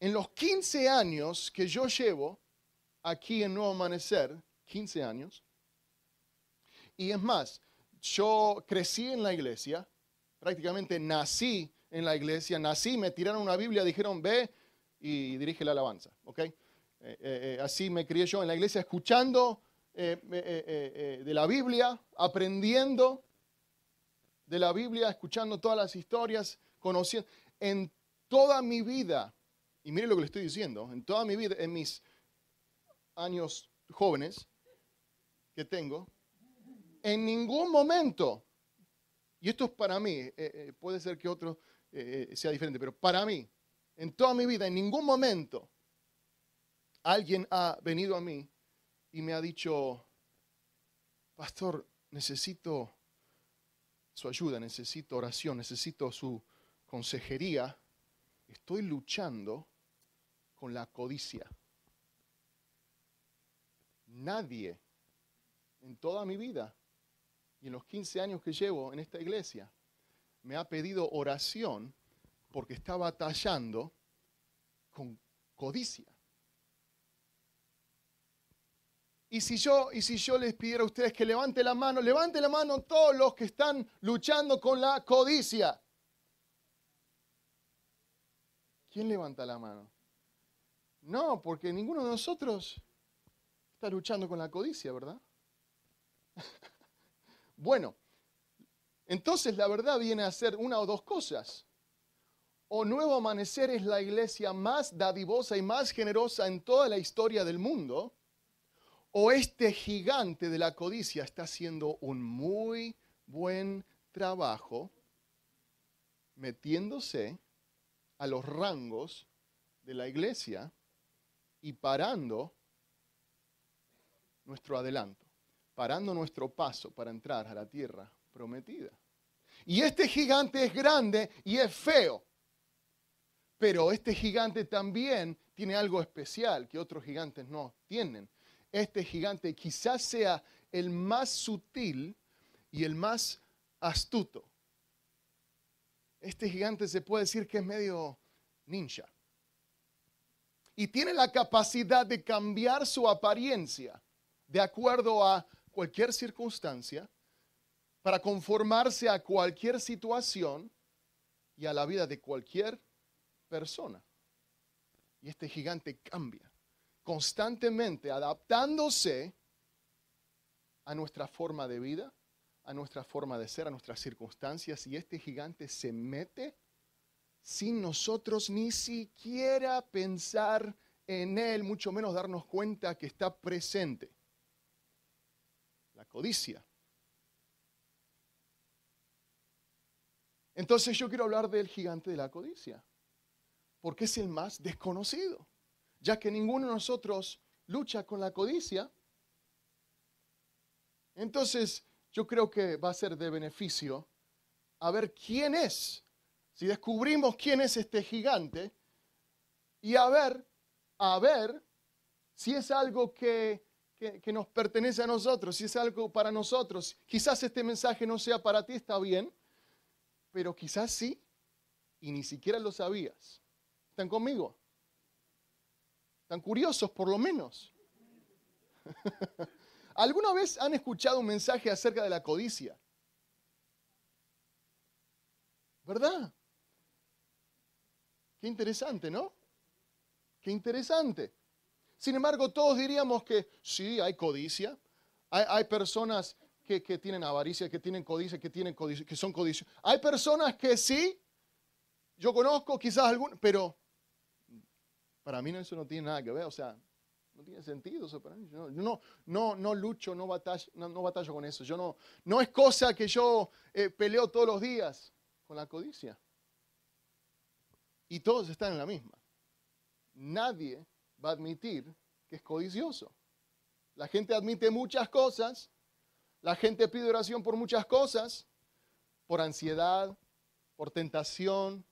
En los 15 años que yo llevo aquí en Nuevo Amanecer, 15 años, y es más, yo crecí en la iglesia, prácticamente nací en la iglesia, nací, me tiraron una Biblia, dijeron, ve y dirige la alabanza, eh, eh, eh, así me crié yo en la iglesia, escuchando de la Biblia, aprendiendo de la Biblia, escuchando todas las historias, conociendo. En toda mi vida y mire lo que le estoy diciendo, en toda mi vida, en mis años jóvenes que tengo, en ningún momento, y esto es para mí, eh, eh, puede ser que otro eh, sea diferente, pero para mí, en toda mi vida, en ningún momento, alguien ha venido a mí y me ha dicho, pastor, necesito su ayuda, necesito oración, necesito su consejería, estoy luchando con la codicia. Nadie en toda mi vida y en los 15 años que llevo en esta iglesia me ha pedido oración porque está batallando con codicia. Y si yo, y si yo les pidiera a ustedes que levanten la mano, Levanten la mano todos los que están luchando con la codicia. ¿Quién levanta la mano? No, porque ninguno de nosotros está luchando con la codicia, ¿verdad? bueno, entonces la verdad viene a ser una o dos cosas. O Nuevo Amanecer es la iglesia más dadivosa y más generosa en toda la historia del mundo, o este gigante de la codicia está haciendo un muy buen trabajo metiéndose a los rangos de la iglesia y parando nuestro adelanto, parando nuestro paso para entrar a la tierra prometida. Y este gigante es grande y es feo, pero este gigante también tiene algo especial que otros gigantes no tienen. Este gigante quizás sea el más sutil y el más astuto. Este gigante se puede decir que es medio ninja y tiene la capacidad de cambiar su apariencia de acuerdo a cualquier circunstancia, para conformarse a cualquier situación y a la vida de cualquier persona. Y este gigante cambia constantemente, adaptándose a nuestra forma de vida, a nuestra forma de ser, a nuestras circunstancias, y este gigante se mete sin nosotros ni siquiera pensar en Él, mucho menos darnos cuenta que está presente. La codicia. Entonces yo quiero hablar del gigante de la codicia, porque es el más desconocido, ya que ninguno de nosotros lucha con la codicia. Entonces yo creo que va a ser de beneficio a ver quién es si descubrimos quién es este gigante y a ver, a ver si es algo que, nos pertenece a nosotros, si es algo para nosotros. Quizás este mensaje no sea para ti, está bien, pero quizás sí y ni siquiera lo sabías. ¿Están conmigo? ¿Están curiosos por lo menos? ¿Alguna vez han escuchado un mensaje acerca de la codicia? ¿Verdad? Qué interesante, ¿no? Qué interesante. Sin embargo, todos diríamos que sí, hay codicia, hay, personas que, tienen avaricia, que tienen codicia, que, tienen codicia, que son codicios. Hay personas que sí, yo conozco quizás algún, pero para mí eso no tiene nada que ver, o sea, no tiene sentido eso para mí. Yo no, no, no, lucho, no batallo, no, con eso. Yo no, no es cosa que yo eh, peleo todos los días con la codicia. Y todos están en la misma. Nadie va a admitir que es codicioso. La gente admite muchas cosas, la gente pide oración por muchas cosas, por ansiedad, por tentación,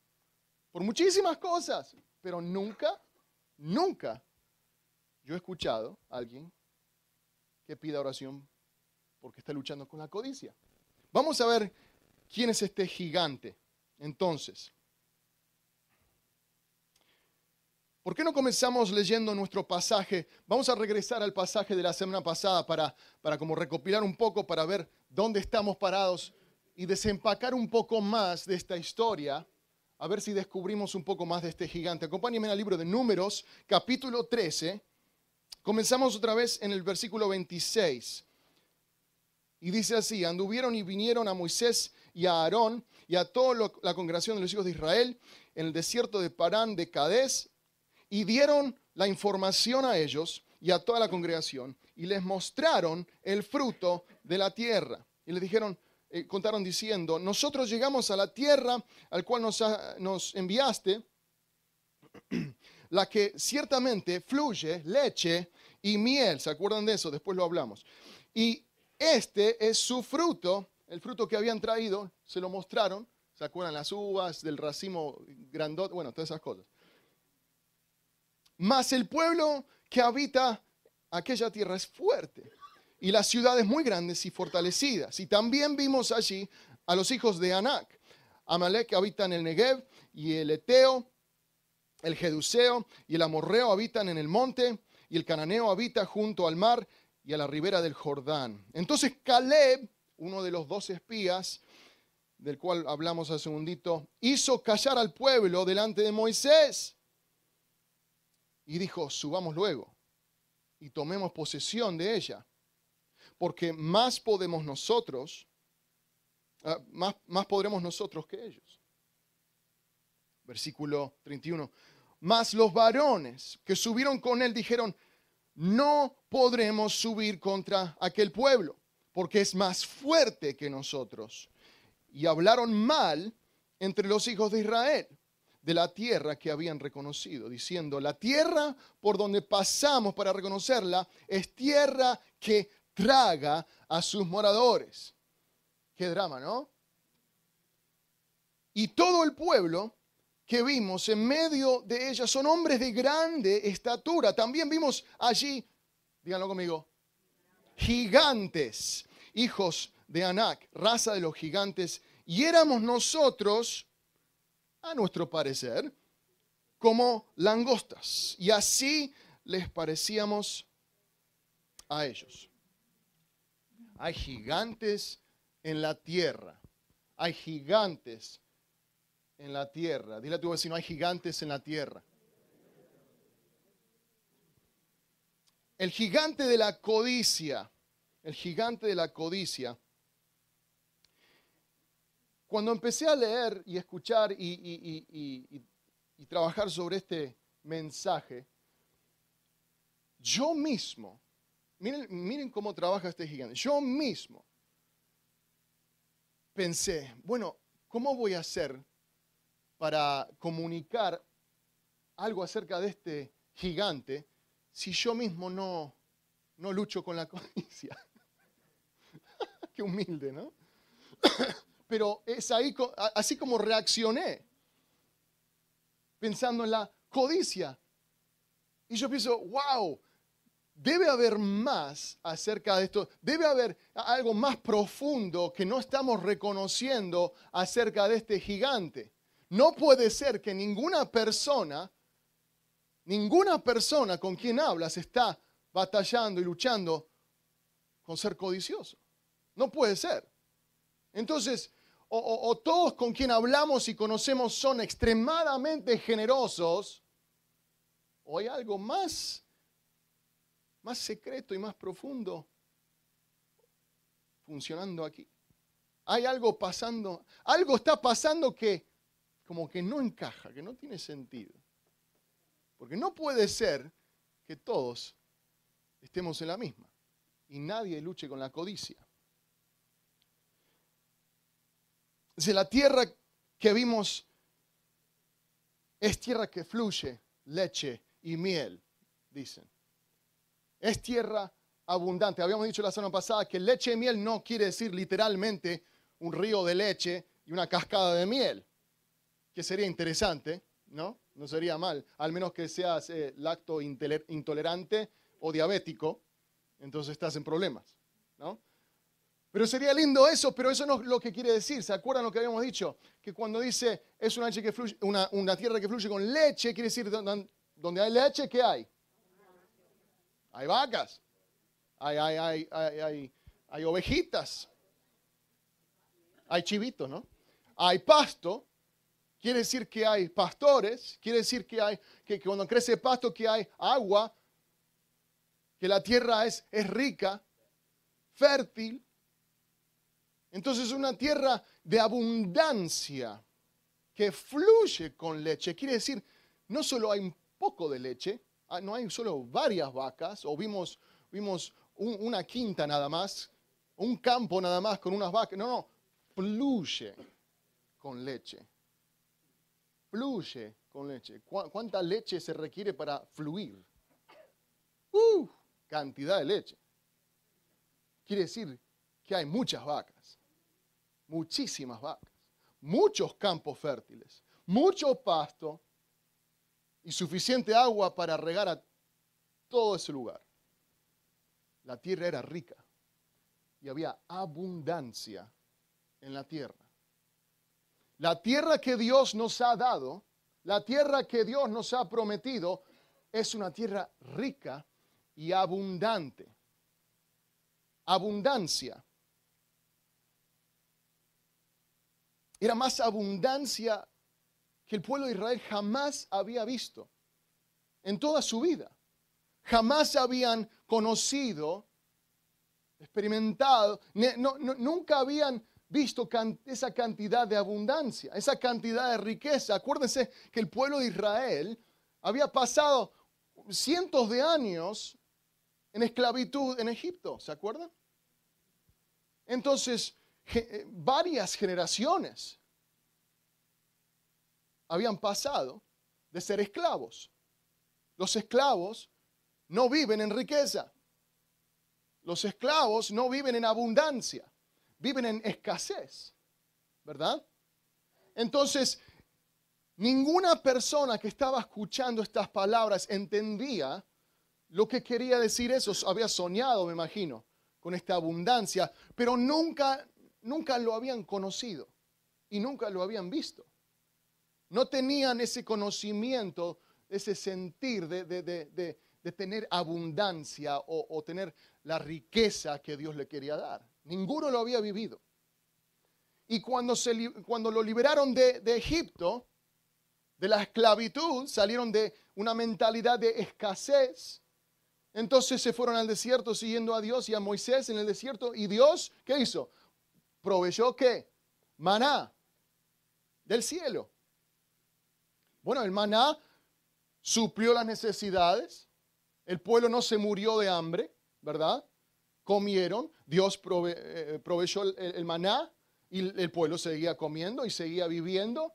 por muchísimas cosas, pero nunca, nunca yo he escuchado a alguien que pida oración porque está luchando con la codicia. Vamos a ver quién es este gigante. Entonces, ¿Por qué no comenzamos leyendo nuestro pasaje? Vamos a regresar al pasaje de la semana pasada para, para como recopilar un poco, para ver dónde estamos parados y desempacar un poco más de esta historia, a ver si descubrimos un poco más de este gigante. Acompáñenme al libro de Números, capítulo 13. Comenzamos otra vez en el versículo 26. Y dice así, anduvieron y vinieron a Moisés y a Aarón y a toda la congregación de los hijos de Israel en el desierto de Parán de Cadés y dieron la información a ellos y a toda la congregación y les mostraron el fruto de la tierra. Y les dijeron, eh, contaron diciendo, nosotros llegamos a la tierra al cual nos, nos enviaste, la que ciertamente fluye leche y miel. ¿Se acuerdan de eso? Después lo hablamos. Y este es su fruto, el fruto que habían traído, se lo mostraron. ¿Se acuerdan las uvas, del racimo grandote? Bueno, todas esas cosas. Mas el pueblo que habita aquella tierra es fuerte y las ciudades muy grandes y fortalecidas. Y también vimos allí a los hijos de Anac. Amalek en el Negev y el Eteo, el Jeduseo y el Amorreo habitan en el monte y el Cananeo habita junto al mar y a la ribera del Jordán. Entonces Caleb, uno de los dos espías, del cual hablamos hace un segundito, hizo callar al pueblo delante de Moisés y dijo, subamos luego y tomemos posesión de ella, porque más podemos nosotros, ah, más, podremos nosotros que ellos. Versículo 31. Mas los varones que subieron con él dijeron, no podremos subir contra aquel pueblo, porque es más fuerte que nosotros. Y hablaron mal entre los hijos de Israel de la tierra que habían reconocido, diciendo, la tierra por donde pasamos para reconocerla es tierra que traga a sus moradores. Qué drama, ¿no? Y todo el pueblo que vimos en medio de ella son hombres de grande estatura. También vimos allí, díganlo conmigo, gigantes, hijos de Anac, raza de los gigantes. Y éramos nosotros a nuestro parecer, como langostas. Y así les parecíamos a ellos. Hay gigantes en la tierra. Hay gigantes en la tierra. Dile a tu vecino, hay gigantes en la tierra. El gigante de la codicia, el gigante de la codicia cuando empecé a leer y escuchar y, trabajar sobre este mensaje, yo mismo, miren, cómo trabaja este gigante, yo mismo pensé, bueno, ¿cómo voy a hacer para comunicar algo acerca de este gigante si yo mismo no, no lucho con la codicia? Qué humilde, ¿no? pero es ahí, así como reaccioné, pensando en la codicia. Y yo pienso, wow, debe haber más acerca de esto, debe haber algo más profundo que no estamos reconociendo acerca de este gigante. No puede ser que ninguna persona, ninguna persona con quien hablas está batallando y luchando con ser codicioso. No puede ser. Entonces, o, todos con quien hablamos y conocemos son extremadamente generosos, o hay algo más, más secreto y más profundo funcionando aquí. Hay algo pasando, algo está pasando que como que no encaja, que no tiene sentido. Porque no puede ser que todos estemos en la misma y nadie luche con la codicia. Dice, la tierra que vimos es tierra que fluye leche y miel, dicen. Es tierra abundante. Habíamos dicho la semana pasada que leche y miel no quiere decir literalmente un río de leche y una cascada de miel, que sería interesante, ¿no? No sería mal, al menos que seas eh, lacto intolerante o diabético, entonces estás en problemas, ¿no? Pero sería lindo eso, pero eso no es lo que quiere decir. ¿Se acuerdan lo que habíamos dicho? Que cuando dice es una, que una, tierra que fluye con leche, quiere decir donde, hay leche, ¿qué hay? Hay vacas, hay, ovejitas, hay chivitos, ¿no? Hay pasto, quiere decir que hay pastores, quiere decir que hay que, cuando crece pasto que hay agua, que la tierra es rica, fértil. Entonces una tierra de abundancia que fluye con leche. Quiere decir, no solo hay un poco de leche, ah, no hay solo varias vacas, o vimos, vimos una quinta nada más, un campo nada más con unas vacas. No, no, fluye con leche. Fluye con leche. ¿Cuánta leche se requiere para fluir? ¡Uh! Cantidad de leche. Quiere decir que hay muchas vacas muchísimas vacas, muchos campos fértiles, mucho pasto y suficiente agua para regar a todo ese lugar. La tierra era rica y había abundancia en la tierra. La tierra que Dios nos ha dado, la tierra que Dios nos ha prometido, es una tierra rica y abundante. Abundancia. Era más abundancia que el pueblo de Israel jamás había visto en toda su vida. Jamás habían conocido, experimentado, nunca habían visto esa cantidad de abundancia, esa cantidad de riqueza. Acuérdense que el pueblo de Israel había pasado cientos de años en esclavitud en Egipto, ¿se acuerdan? Entonces, eh, varias generaciones habían pasado de ser esclavos. Los esclavos no viven en riqueza. Los esclavos no viven en abundancia, viven en escasez, ¿verdad? Entonces, ninguna persona que estaba escuchando estas palabras entendía lo que quería decir eso. Había soñado, me imagino, con esta abundancia, pero nunca nunca lo habían conocido y nunca lo habían visto. No tenían ese conocimiento, ese sentir de, tener abundancia o, tener la riqueza que Dios le quería dar. Ninguno lo había vivido. Y cuando, se, cuando lo liberaron de, de, Egipto, de la esclavitud, salieron de una mentalidad de escasez. Entonces se fueron al desierto siguiendo a Dios y a Moisés en el desierto. ¿Y Dios qué hizo? proveyó qué? Maná del cielo. Bueno, el maná suplió las necesidades, el pueblo no se murió de hambre, ¿verdad? Comieron, Dios eh, eh, proveyó el maná y el pueblo seguía comiendo y seguía viviendo.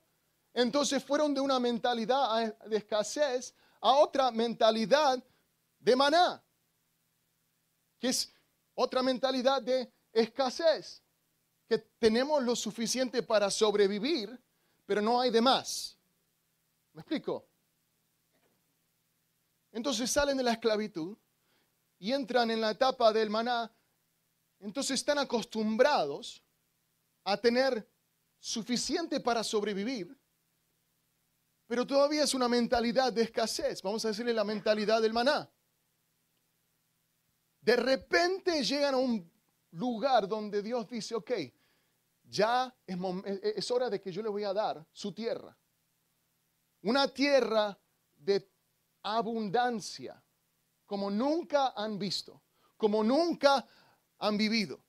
Entonces fueron de una mentalidad de escasez a otra mentalidad de maná, que es otra mentalidad de escasez tenemos lo suficiente para sobrevivir, pero no hay de más. ¿Me explico? Entonces salen de la esclavitud y entran en la etapa del maná. Entonces están acostumbrados a tener suficiente para sobrevivir, pero todavía es una mentalidad de escasez. Vamos a decirle la mentalidad del maná. De repente llegan a un lugar donde Dios dice, ok, ya e, e, es, hora de que yo le voy a dar su tierra. Una tierra de abundancia, como nunca han visto, como nunca han vivido,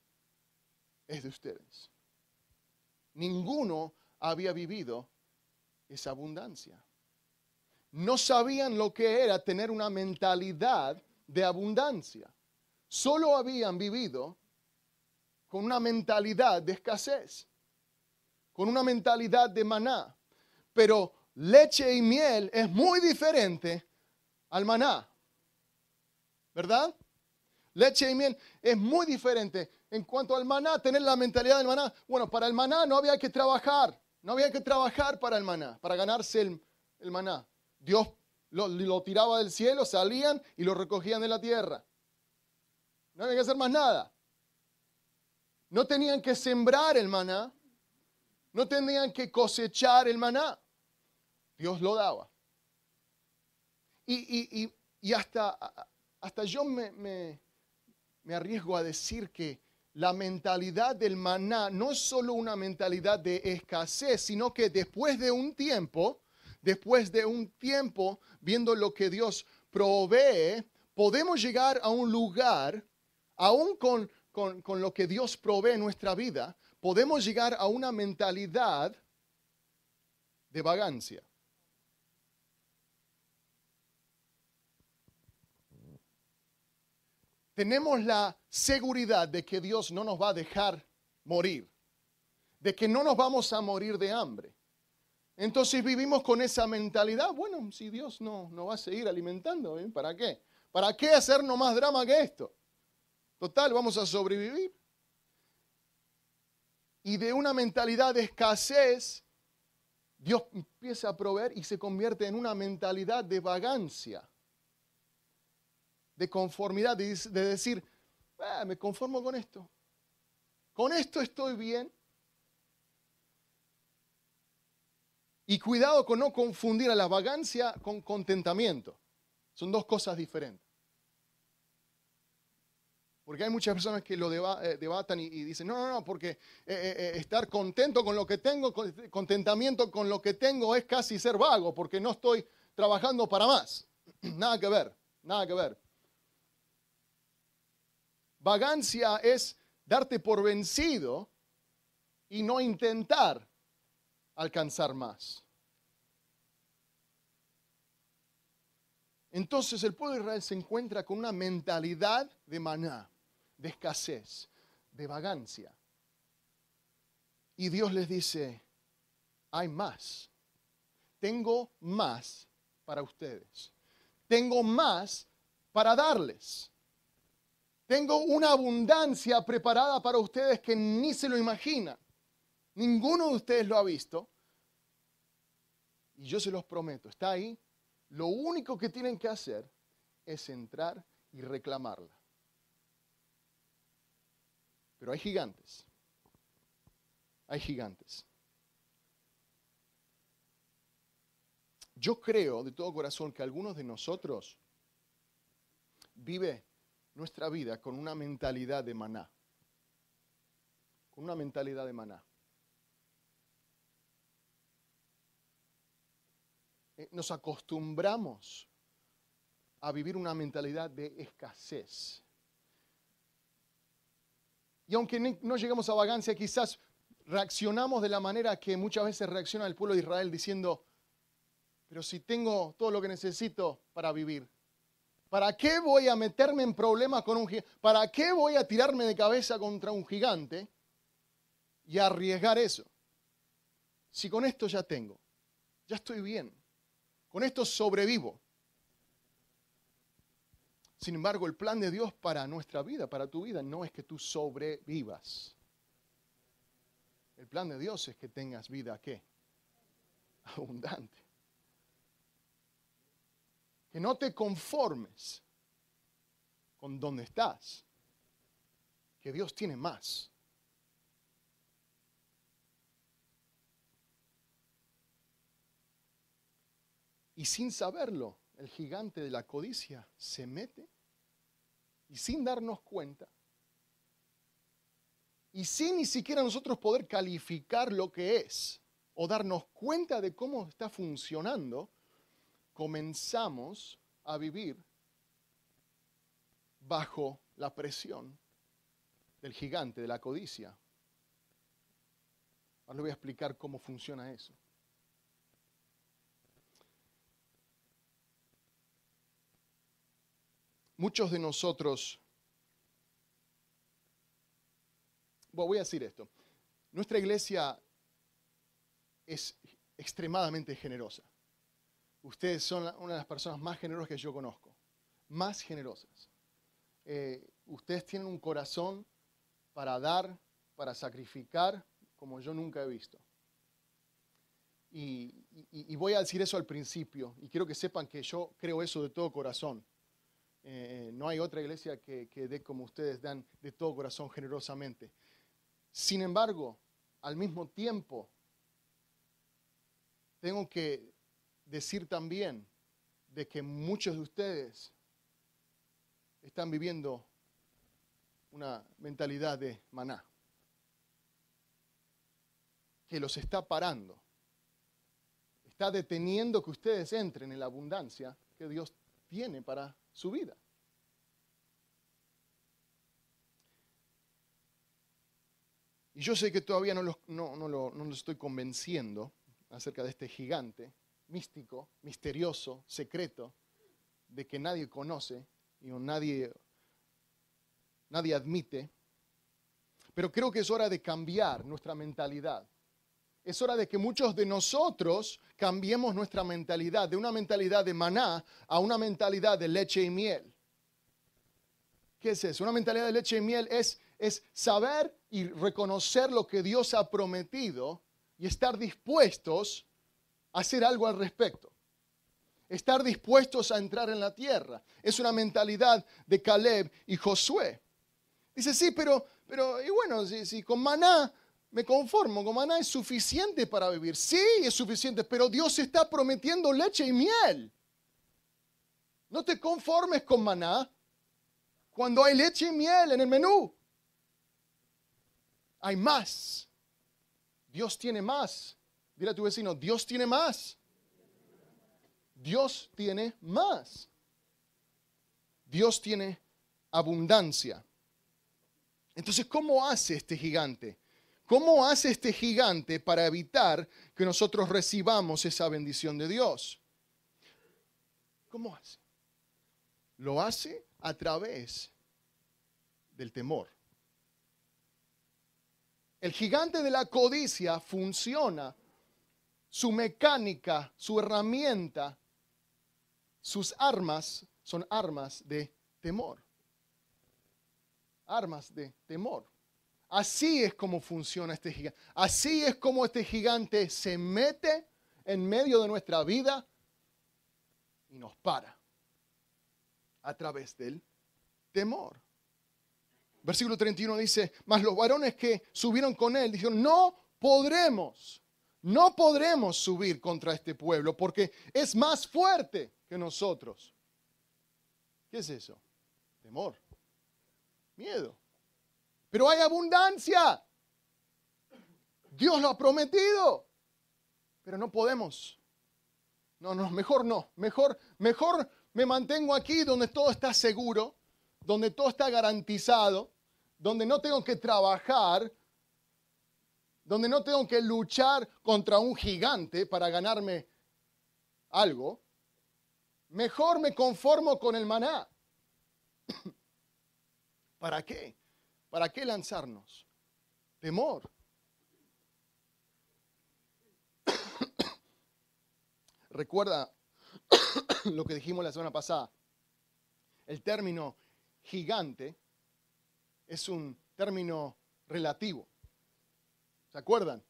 es de ustedes. Ninguno había vivido esa abundancia. No sabían lo que era tener una mentalidad de abundancia. Solo habían vivido con una mentalidad de escasez, con una mentalidad de maná. Pero leche y miel es muy diferente al maná, ¿verdad? Leche y miel es muy diferente. En cuanto al maná, tener la mentalidad del maná, bueno, para el maná no había que trabajar, no había que trabajar para el maná, para ganarse el, maná. Dios lo, tiraba del cielo, salían y lo recogían de la tierra. No había que hacer más nada. No tenían que sembrar el maná, no tenían que cosechar el maná. Dios lo daba. Y, hasta, hasta, yo me, arriesgo a decir que la mentalidad del maná no es solo una mentalidad de escasez, sino que después de un tiempo, después de un tiempo viendo lo que Dios provee, podemos llegar a un lugar, aún con con, lo que Dios provee en nuestra vida, podemos llegar a una mentalidad de vagancia. Tenemos la seguridad de que Dios no nos va a dejar morir, de que no nos vamos a morir de hambre. Entonces vivimos con esa mentalidad, bueno, si Dios no nos va a seguir alimentando, ¿eh? ¿para qué? ¿Para qué hacernos más drama que esto? Total, vamos a sobrevivir. Y de una mentalidad de escasez, Dios empieza a proveer y se convierte en una mentalidad de vagancia, de conformidad, de, decir, ah, me conformo con esto. Con esto estoy bien. Y cuidado con no confundir a la vagancia con contentamiento. Son dos cosas diferentes. Porque hay muchas personas que lo eh, debatan y, dicen, no, no, no, porque eh, eh, estar contento con lo que tengo, contentamiento con lo que tengo es casi ser vago, porque no estoy trabajando para más. nada que ver, nada que ver. Vagancia es darte por vencido y no intentar alcanzar más. Entonces el pueblo de Israel se encuentra con una mentalidad de maná de escasez, de vagancia. Y Dios les dice, hay más. Tengo más para ustedes. Tengo más para darles. Tengo una abundancia preparada para ustedes que ni se lo imagina. Ninguno de ustedes lo ha visto. Y yo se los prometo, está ahí. Lo único que tienen que hacer es entrar y reclamarla. Pero hay gigantes. Hay gigantes. Yo creo de todo corazón que algunos de nosotros vive nuestra vida con una mentalidad de maná. Con una mentalidad de maná. Eh, nos acostumbramos a vivir una mentalidad de escasez. Y aunque no lleguemos a vagancia, quizás reaccionamos de la manera que muchas veces reacciona el pueblo de Israel diciendo, pero si tengo todo lo que necesito para vivir, ¿para qué voy a meterme en problemas con un gigante? ¿Para qué voy a tirarme de cabeza contra un gigante y arriesgar eso? Si con esto ya tengo, ya estoy bien, con esto sobrevivo. Sin embargo, el plan de Dios para nuestra vida, para tu vida, no es que tú sobrevivas. El plan de Dios es que tengas vida qué? Abundante. Que no te conformes con donde estás. Que Dios tiene más. Y sin saberlo, el gigante de la codicia se mete y sin darnos cuenta, y sin ni siquiera nosotros poder calificar lo que es o darnos cuenta de cómo está funcionando, comenzamos a vivir bajo la presión del gigante, de la codicia. Ahora les voy a explicar cómo funciona eso. Muchos de nosotros, voy a decir esto, nuestra iglesia es extremadamente generosa. Ustedes son una de las personas más generosas que yo conozco, más generosas. Eh, ustedes tienen un corazón para dar, para sacrificar, como yo nunca he visto. y, voy a decir eso al principio, y quiero que sepan que yo creo eso de todo corazón. Eh, no hay otra iglesia que, que dé como ustedes dan de todo corazón generosamente. Sin embargo, al mismo tiempo, tengo que decir también de que muchos de ustedes están viviendo una mentalidad de maná, que los está parando, está deteniendo que ustedes entren en la abundancia que Dios tiene para su vida. Y yo sé que todavía no no, lo, estoy convenciendo acerca de este gigante místico, misterioso, secreto, de que nadie conoce y nadie, nadie admite. Pero creo que es hora de cambiar nuestra mentalidad es hora de que muchos de nosotros cambiemos nuestra mentalidad de una mentalidad de maná a una mentalidad de leche y miel. ¿Qué es eso? Una mentalidad de leche y miel es, es saber y reconocer lo que Dios ha prometido y estar dispuestos a hacer algo al respecto estar dispuestos a entrar en la tierra. Es una mentalidad de Caleb y Josué. Dice, sí, pero, pero y bueno, si, si con maná me conformo con maná, es suficiente para vivir. Sí, es suficiente, pero Dios está prometiendo leche y miel. No te conformes con maná cuando hay leche y miel en el menú. Hay más. Dios tiene más. Dile a tu vecino, Dios tiene más. Dios tiene más. Dios tiene abundancia. Entonces, ¿cómo hace este gigante? ¿Cómo hace este gigante para evitar que nosotros recibamos esa bendición de Dios? ¿Cómo hace? Lo hace a través del temor. El gigante de la codicia funciona, su mecánica, su herramienta, sus armas son armas de temor. Armas de temor. Así es como funciona este gigante. Así es como este gigante se mete en medio de nuestra vida y nos para a través del temor. Versículo 31 dice, mas los varones que subieron con él dijeron, no podremos, no podremos subir contra este pueblo porque es más fuerte que nosotros. ¿Qué es eso? Temor, miedo. Pero hay abundancia. Dios lo ha prometido. Pero no podemos. No, no, mejor no. Mejor, mejor me mantengo aquí donde todo está seguro, donde todo está garantizado, donde no tengo que trabajar, donde no tengo que luchar contra un gigante para ganarme algo. Mejor me conformo con el maná. ¿Para qué? ¿Para qué lanzarnos? Temor. Recuerda lo que dijimos la semana pasada. El término gigante es un término relativo. ¿Se acuerdan?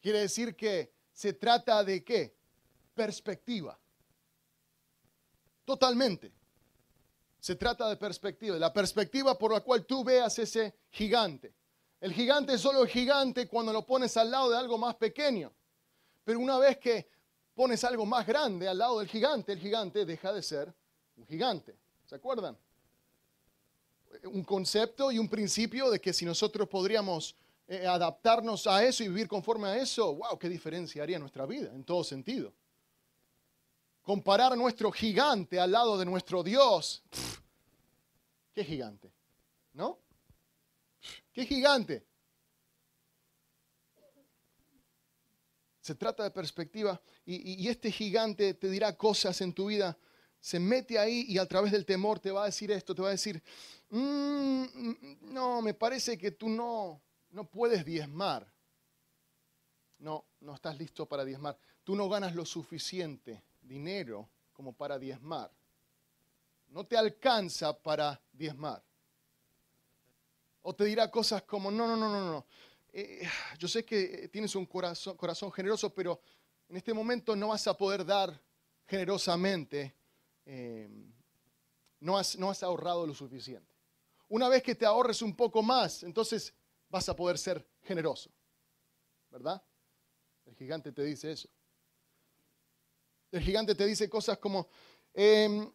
Quiere decir que se trata de qué? Perspectiva. Totalmente. Se trata de perspectiva, la perspectiva por la cual tú veas ese gigante. El gigante es solo gigante cuando lo pones al lado de algo más pequeño. Pero una vez que pones algo más grande al lado del gigante, el gigante deja de ser un gigante. ¿Se acuerdan? Un concepto y un principio de que si nosotros podríamos eh, adaptarnos a eso y vivir conforme a eso, wow, qué diferencia haría nuestra vida en todo sentido comparar nuestro gigante al lado de nuestro Dios. ¿Qué gigante? ¿No? ¿Qué gigante? Se trata de perspectiva y, este gigante te dirá cosas en tu vida. Se mete ahí y a través del temor te va a decir esto, te va a decir, mm, mm, no, me parece que tú no, no puedes diezmar. No, no estás listo para diezmar. Tú no ganas lo suficiente dinero como para diezmar. No te alcanza para diezmar. O te dirá cosas como, no, no, no, no, no. Eh, yo sé que tienes un corazón, corazón generoso, pero en este momento no vas a poder dar generosamente. Em, no, no has ahorrado lo suficiente. Una vez que te ahorres un poco más, entonces vas a poder ser generoso. ¿Verdad? El gigante te dice eso. El gigante te dice cosas como, em,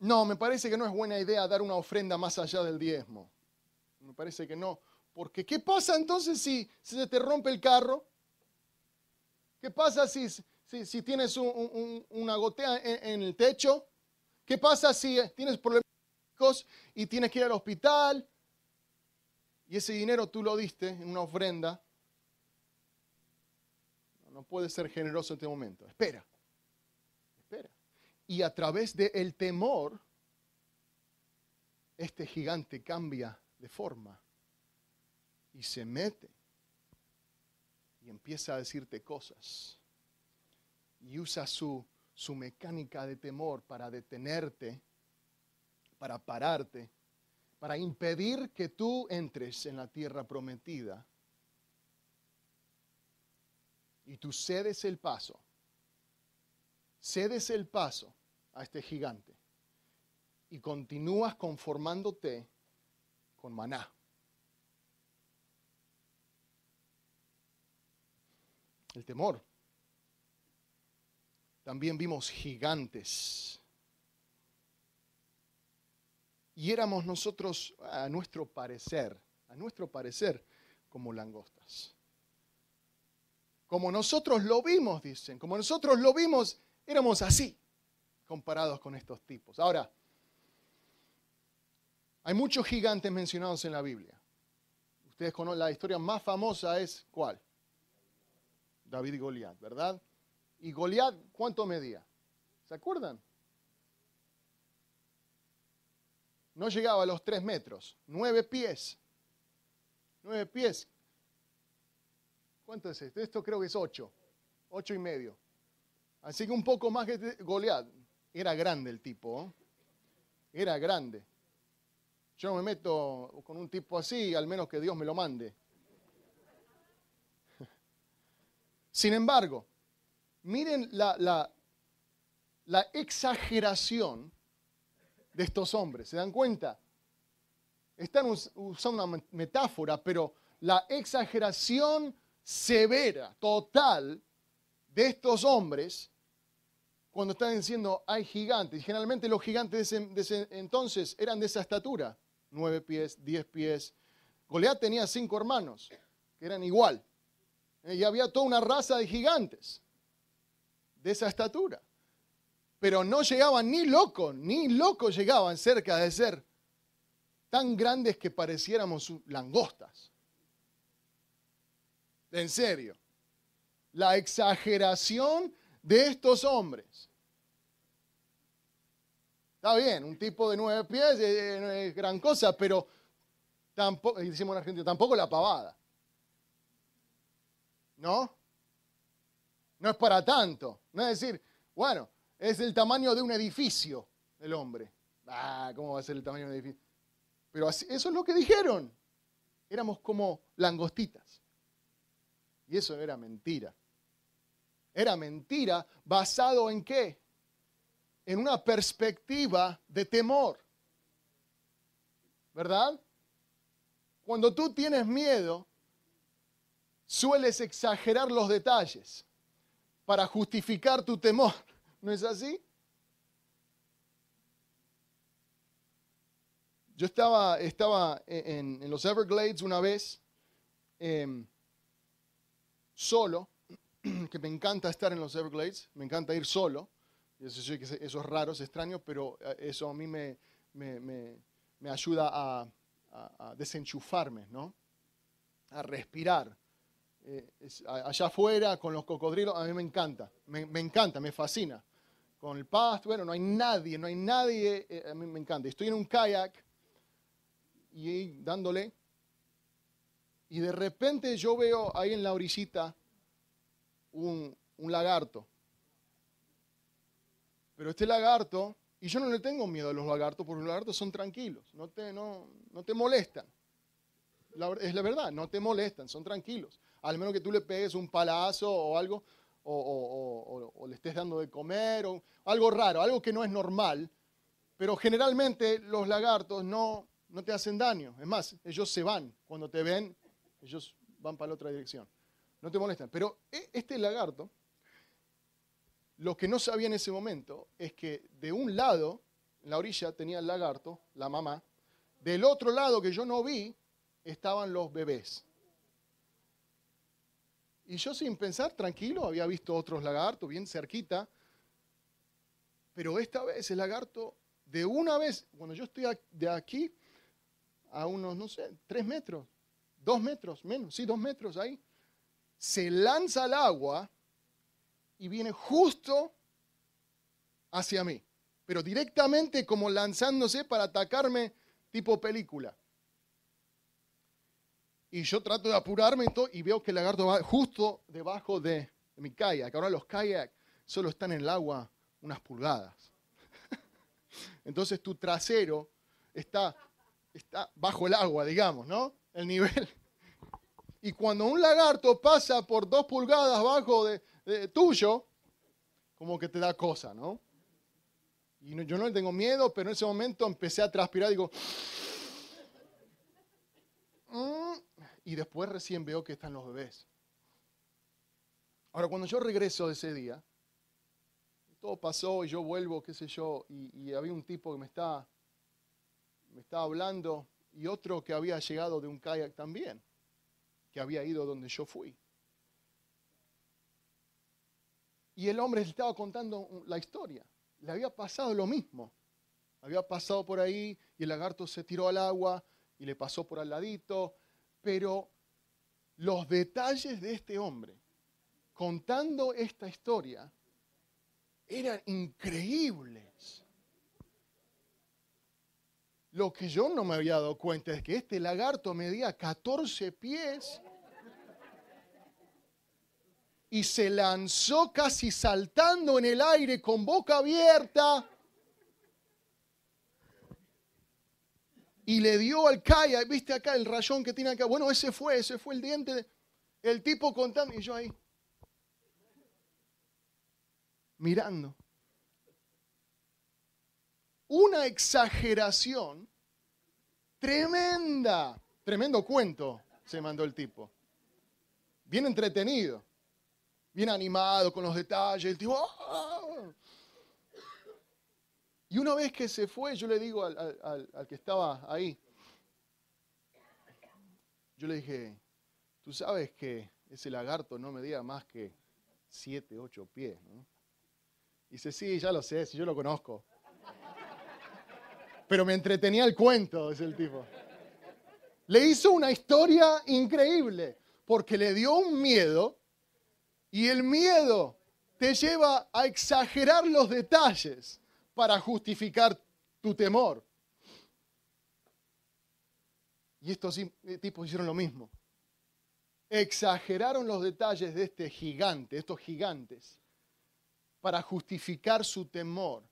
no, me parece que no es buena idea dar una ofrenda más allá del diezmo. Me parece que no. Porque ¿qué pasa entonces si, se te rompe el carro? ¿Qué pasa si, si, tienes una gotea en, en, el techo? ¿Qué pasa si tienes problemas y tienes que ir al hospital? Y ese dinero tú lo diste en una ofrenda no puedes ser generoso en este momento. Espera, espera. Y a través del el temor, este gigante cambia de forma y se mete y empieza a decirte cosas y usa su, su mecánica de temor para detenerte, para pararte, para impedir que tú entres en la tierra prometida y tú cedes el paso, cedes el paso a este gigante y continúas conformándote con maná. El temor. También vimos gigantes. Y éramos nosotros, a nuestro parecer, a nuestro parecer, como langostas. Como nosotros lo vimos, dicen, como nosotros lo vimos, éramos así comparados con estos tipos. Ahora, hay muchos gigantes mencionados en la Biblia. Ustedes conocen la historia más famosa es ¿cuál? David y Goliat, ¿verdad? Y Goliat, ¿cuánto medía? ¿Se acuerdan? No llegaba a los tres metros, nueve pies. Nueve pies. ¿Cuánto es esto? Esto creo que es ocho, ocho y medio. Así que un poco más que este Goliat. Era grande el tipo, ¿eh? era grande. Yo no me meto con un tipo así, al menos que Dios me lo mande. Sin embargo, miren la, la exageración de estos hombres. ¿Se dan cuenta? Están usando una metáfora, pero la exageración severa, total de estos hombres cuando están diciendo hay gigantes. Generalmente los gigantes de ese, entonces eran de esa estatura, nueve pies, diez pies. Goliat tenía cinco hermanos que eran igual. Y había toda una raza de gigantes de esa estatura. Pero no llegaban ni locos, ni locos llegaban cerca de ser tan grandes que pareciéramos langostas. En serio. La exageración de estos hombres. Está bien, un tipo de nueve pies no es gran cosa, pero tampoco, decimos en Argentina, tampoco la pavada. ¿No? No es para tanto. No es decir, bueno, es el tamaño de un edificio el hombre. Ah, ¿cómo va a ser el tamaño de un edificio? Pero eso es lo que dijeron. Éramos como langostitas. Y eso era mentira. Era mentira basado en qué? En una perspectiva de temor. ¿Verdad? Cuando tú tienes miedo, sueles exagerar los detalles para justificar tu temor. ¿No es así? Yo estaba, estaba en, los Everglades una vez. Em, solo, que me encanta estar en los Everglades, me encanta ir solo. Eso, es raro, es extraño, pero eh, eso a mí me, me, ayuda a, desenchufarme, ¿no? a respirar. Eh, allá afuera, con los cocodrilos, a mí me encanta, me, encanta, me fascina. Con el pasto, bueno, no hay nadie, no hay nadie, eh, a mí me encanta. Estoy en un kayak y dándole y de repente yo veo ahí en la orillita un, lagarto. Pero este lagarto, y yo no le tengo miedo a los lagartos, porque los lagartos son tranquilos, no te, no, te molestan. es la verdad, no te molestan, son tranquilos. Al menos que tú le pegues un palazo o algo, o, le estés dando de comer, o algo raro, algo que no es normal. Pero generalmente los lagartos no, no te hacen daño. Es más, ellos se van. Cuando te ven, ellos van para la otra dirección. No te molestan. Pero e, este lagarto, lo que no sabía en ese momento es que de un lado, en la orilla, tenía el lagarto, la mamá. Del otro lado que yo no vi, estaban los bebés. Y yo sin pensar, tranquilo, había visto otros lagartos bien cerquita. Pero esta vez el lagarto, de una vez, cuando yo estoy de aquí a unos, no sé, tres metros, dos metros, menos, sí, dos metros ahí, se lanza al agua y viene justo hacia mí, pero directamente como lanzándose para atacarme tipo película. Y yo trato de apurarme y veo que el lagarto va justo debajo de, mi kayak. Ahora los kayak solo están en el agua unas pulgadas. Entonces tu trasero está, está bajo el agua, digamos, ¿no? el nivel. Y cuando un lagarto pasa por dos pulgadas abajo de, tuyo, como que te da cosa, ¿no? Y yo no le tengo miedo, pero en ese momento empecé a transpirar, digo, mm", y después recién veo que están los bebés. Ahora, cuando yo regreso de ese día, todo pasó y yo vuelvo, qué sé yo, y, había un tipo que me estaba me hablando y otro que había llegado de un kayak también, que había ido donde yo fui. Y el hombre estaba contando la historia. Le había pasado lo mismo. Había pasado por ahí y el lagarto se tiró al agua y le pasó por al ladito. Pero los detalles de este hombre contando esta historia eran increíbles. Lo que yo no me había dado cuenta es que este lagarto medía 14 pies y se lanzó casi saltando en el aire con boca abierta y le dio al Caia, viste acá el rayón que tiene acá, bueno, ese fue, ese fue el diente, el tipo contando y yo ahí, mirando una exageración tremenda. Tremendo cuento se mandó el tipo. Bien entretenido, bien animado con los detalles. El tipo, ¡ah! Y una vez que se fue, yo le digo al, que estaba ahí, yo le dije, tú sabes que ese lagarto no medía más que siete ocho pies. Y dice, sí, ya lo sé, si yo lo conozco pero me entretenía el cuento, es el tipo. Le hizo una historia increíble, porque le dio un miedo y el miedo te lleva a exagerar los detalles para justificar tu temor. Y estos eh, tipos hicieron lo mismo. Exageraron los detalles de este gigante, estos gigantes, para justificar su temor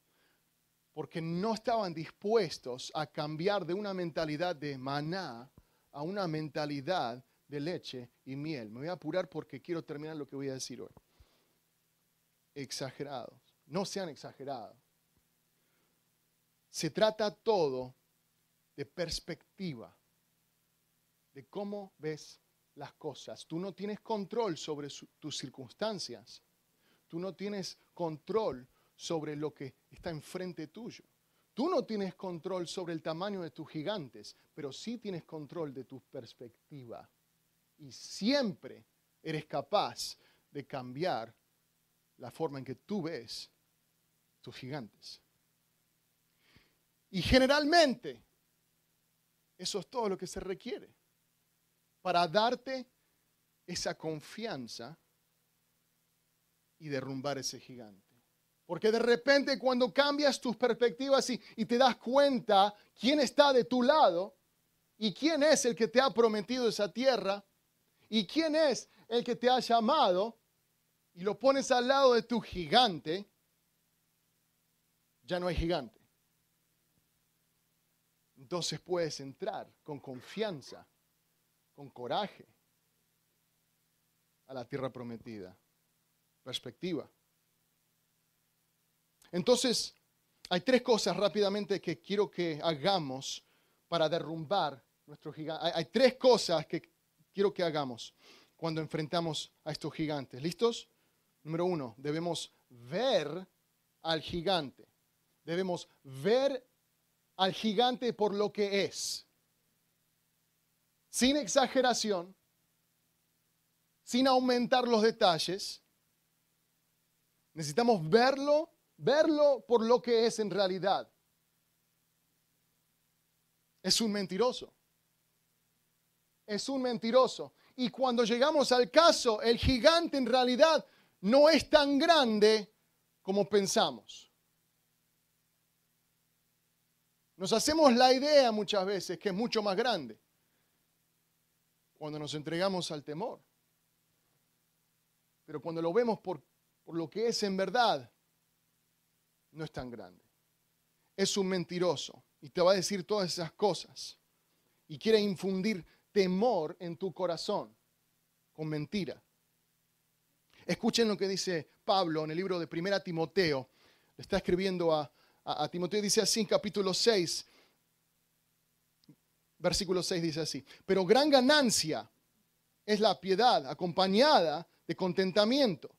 porque no estaban dispuestos a cambiar de una mentalidad de maná a una mentalidad de leche y miel. Me voy a apurar porque quiero terminar lo que voy a decir hoy. Exagerados. No sean exagerados. Se trata todo de perspectiva, de cómo ves las cosas. Tú no tienes control sobre tus circunstancias. Tú no tienes control sobre lo que está enfrente tuyo. Tú no tienes control sobre el tamaño de tus gigantes, pero sí tienes control de tu perspectiva. Y siempre eres capaz de cambiar la forma en que tú ves tus gigantes. Y generalmente, eso es todo lo que se requiere para darte esa confianza y derrumbar ese gigante. Porque de repente cuando cambias tus perspectivas y, te das cuenta quién está de tu lado y quién es el que te ha prometido esa tierra y quién es el que te ha llamado y lo pones al lado de tu gigante, ya no hay gigante. Entonces puedes entrar con confianza, con coraje a la tierra prometida. Perspectiva. Entonces, hay tres cosas rápidamente que quiero que hagamos para derrumbar nuestro gigante. Hay, tres cosas que quiero que hagamos cuando enfrentamos a estos gigantes. ¿Listos? Número uno, debemos ver al gigante. Debemos ver al gigante por lo que es. Sin exageración, sin aumentar los detalles. Necesitamos verlo verlo por lo que es en realidad. Es un mentiroso. Es un mentiroso. Y cuando llegamos al caso, el gigante en realidad no es tan grande como pensamos. Nos hacemos la idea muchas veces que es mucho más grande cuando nos entregamos al temor. Pero cuando lo vemos por, por lo que es en verdad, no es tan grande. Es un mentiroso y te va a decir todas esas cosas. Y quiere infundir temor en tu corazón con mentira. Escuchen lo que dice Pablo en el libro de Primera Timoteo. está escribiendo a, Timoteo a Timoteo, dice así en capítulo 6, versículo 6 dice así, pero gran ganancia es la piedad acompañada de contentamiento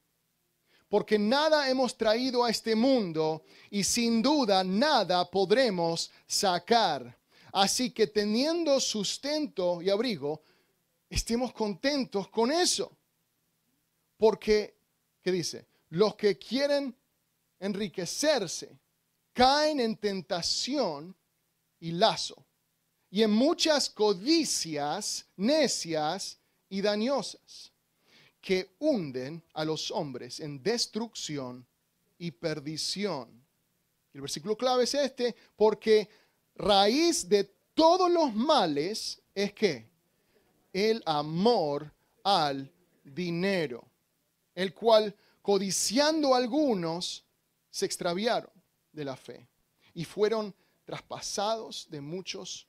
porque nada hemos traído a este mundo y sin duda nada podremos sacar. Así que teniendo sustento y abrigo, estemos contentos con eso. Porque, ¿qué dice? Los que quieren enriquecerse caen en tentación y lazo y en muchas codicias necias y dañosas que hunden a los hombres en destrucción y perdición. El versículo clave es este, porque raíz de todos los males es que el amor al dinero, el cual codiciando algunos se extraviaron de la fe y fueron traspasados de muchos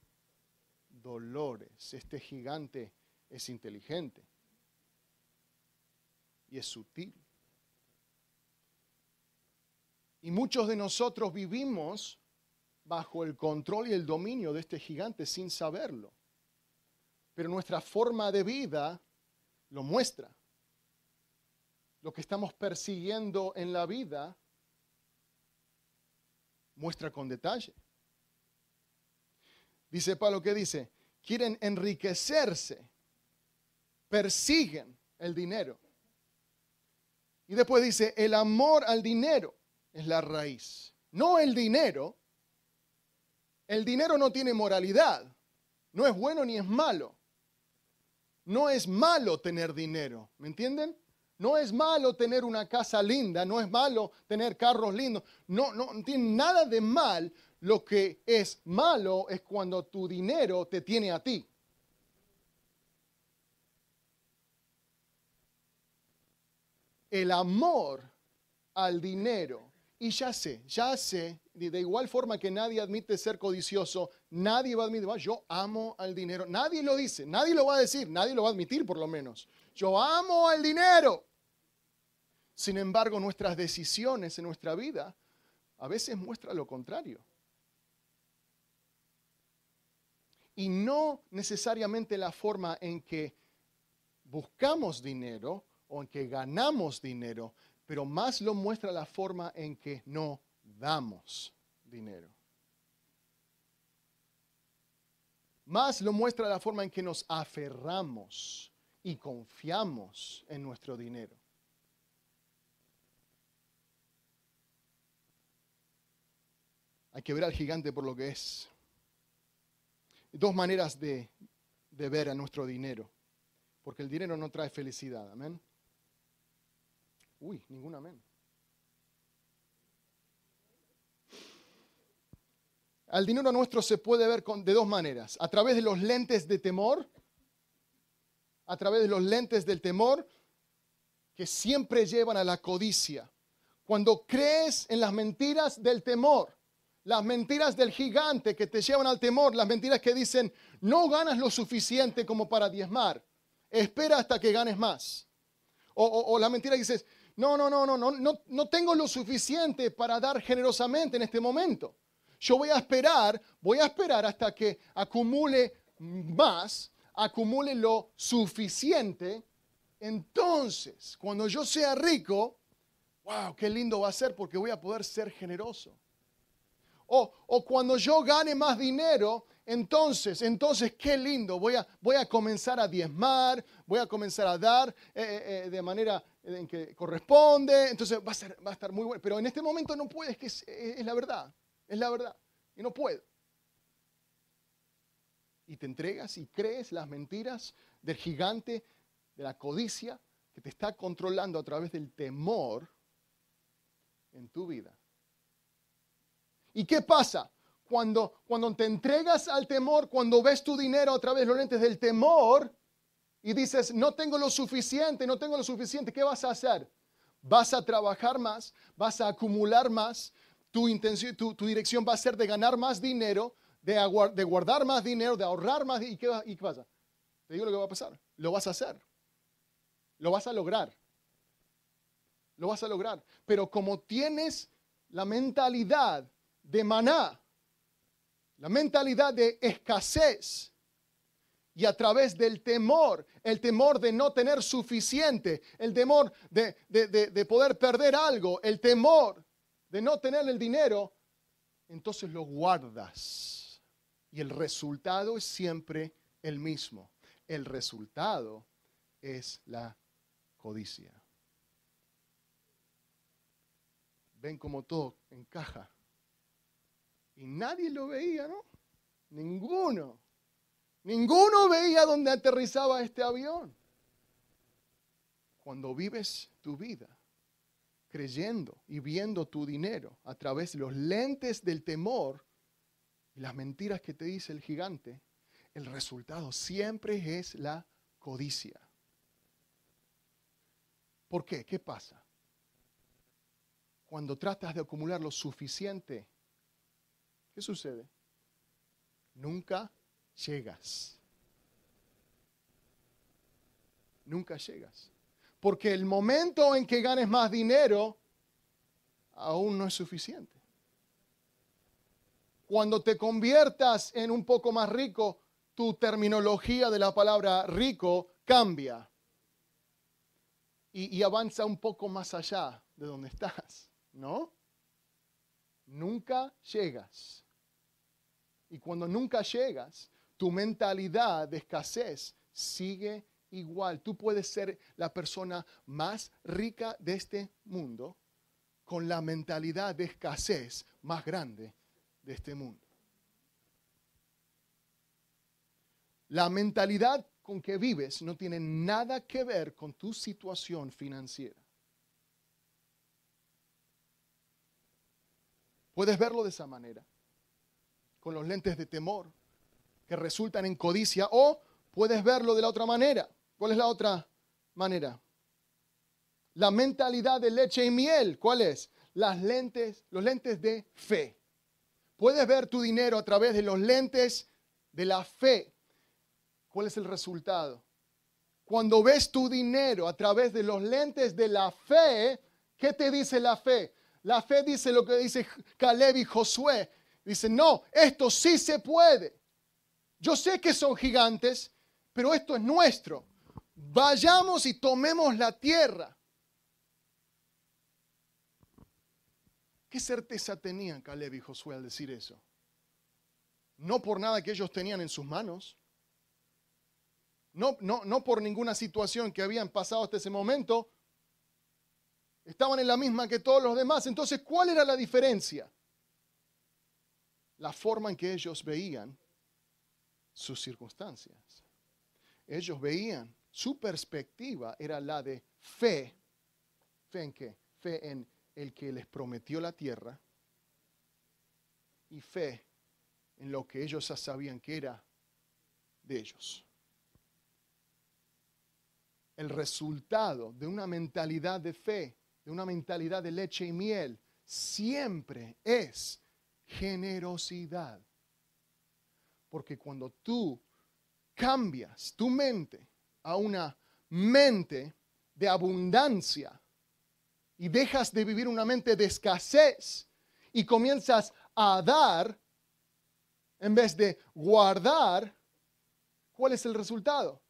dolores. Este gigante es inteligente y es sutil. Y muchos de nosotros vivimos bajo el control y el dominio de este gigante sin saberlo. Pero nuestra forma de vida lo muestra. Lo que estamos persiguiendo en la vida muestra con detalle. Dice Pablo que dice, quieren enriquecerse, persiguen el dinero. Y después dice, el amor al dinero es la raíz. No el dinero. El dinero no tiene moralidad. No es bueno ni es malo. No es malo tener dinero. ¿Me entienden? No es malo tener una casa linda, no es malo tener carros lindos. No, no, no tiene nada de mal. Lo que es malo es cuando tu dinero te tiene a ti. el amor al dinero. Y ya sé, ya sé, de igual forma que nadie admite ser codicioso, nadie va a admitir, ah, yo amo al dinero. Nadie lo dice, nadie lo va a decir, nadie lo va a admitir por lo menos. Yo amo al dinero. Sin embargo, nuestras decisiones en nuestra vida a veces muestran lo contrario. Y no necesariamente la forma en que buscamos dinero o en que ganamos dinero, pero más lo muestra la forma en que no damos dinero. Más lo muestra la forma en que nos aferramos y confiamos en nuestro dinero. Hay que ver al gigante por lo que es. Dos maneras de, de ver a nuestro dinero, porque el dinero no trae felicidad, amén. Uy, ningún amén. Al dinero nuestro se puede ver de dos maneras, a través de los lentes de temor, a través de los lentes del temor que siempre llevan a la codicia. Cuando crees en las mentiras del temor, las mentiras del gigante que te llevan al temor, las mentiras que dicen, no ganas lo suficiente como para diezmar, espera hasta que ganes más. O, o la mentira que dices, no, no, no, no, no, no, tengo lo suficiente para dar generosamente en este momento. Yo voy a esperar, voy a esperar hasta que acumule más, acumule lo suficiente. Entonces, cuando yo sea rico, wow, qué lindo va a ser porque voy a poder ser generoso. O, o cuando yo gane más dinero, entonces, entonces, qué lindo, voy a, voy a comenzar a diezmar, voy a comenzar a dar eh, eh, eh, de manera en que corresponde, entonces va a, va a estar muy bueno. Pero en este momento no puedes, que es, es, la verdad, es la verdad, y no puedo. Y te entregas y crees las mentiras del gigante, de la codicia, que te está controlando a través del temor en tu vida. ¿Y qué pasa? Cuando, cuando te entregas al temor, cuando ves tu dinero a través de los lentes del temor y dices, no tengo lo suficiente, no tengo lo suficiente, ¿qué vas a hacer? Vas a trabajar más, vas a acumular más, tu, tu, tu dirección va a ser de ganar más dinero, de, de guardar más dinero, de ahorrar más. ¿Y qué, ¿Y qué pasa? Te digo lo que va a pasar. Lo vas a hacer. Lo vas a lograr. Lo vas a lograr. Pero como tienes la mentalidad de maná, la mentalidad de escasez y a través del temor, el temor de no tener suficiente, el temor de, poder perder algo, el temor de no tener el dinero, entonces lo guardas. Y el resultado es siempre el mismo. El resultado es la codicia. Ven como todo encaja. Y nadie lo veía, ¿no? Ninguno. Ninguno veía dónde aterrizaba este avión. Cuando vives tu vida creyendo y viendo tu dinero a través de los lentes del temor y las mentiras que te dice el gigante, el resultado siempre es la codicia. ¿Por qué? ¿Qué pasa? Cuando tratas de acumular lo suficiente ¿qué sucede? Nunca llegas. Nunca llegas. Porque el momento en que ganes más dinero aún no es suficiente. Cuando te conviertas en un poco más rico, tu terminología de la palabra rico cambia y, avanza un poco más allá de donde estás, ¿no? Nunca llegas. Y cuando nunca llegas, tu mentalidad de escasez sigue igual. Tú puedes ser la persona más rica de este mundo con la mentalidad de escasez más grande de este mundo. La mentalidad con que vives no tiene nada que ver con tu situación financiera. Puedes verlo de esa manera con los lentes de temor que resultan en codicia o puedes verlo de la otra manera. ¿Cuál es la otra manera? La mentalidad de leche y miel, ¿cuál es? Las lentes, los lentes de fe. Puedes ver tu dinero a través de los lentes de la fe. ¿Cuál es el resultado? Cuando ves tu dinero a través de los lentes de la fe, ¿qué te dice la fe? La fe dice lo que dice Caleb y Josué, Dicen, no, esto sí se puede. Yo sé que son gigantes, pero esto es nuestro. Vayamos y tomemos la tierra. ¿Qué certeza tenían Caleb y Josué al decir eso? No por nada que ellos tenían en sus manos. No, no, no por ninguna situación que habían pasado hasta ese momento. Estaban en la misma que todos los demás. Entonces, ¿cuál era la diferencia? la forma en que ellos veían sus circunstancias. Ellos veían, su perspectiva era la de fe. ¿Fe en qué? Fe en el que les prometió la tierra y fe en lo que ellos ya sabían que era de ellos. El resultado de una mentalidad de fe, de una mentalidad de leche y miel, siempre es generosidad. Porque cuando tú cambias tu mente a una mente de abundancia y dejas de vivir una mente de escasez y comienzas a dar en vez de guardar, ¿cuál es el resultado?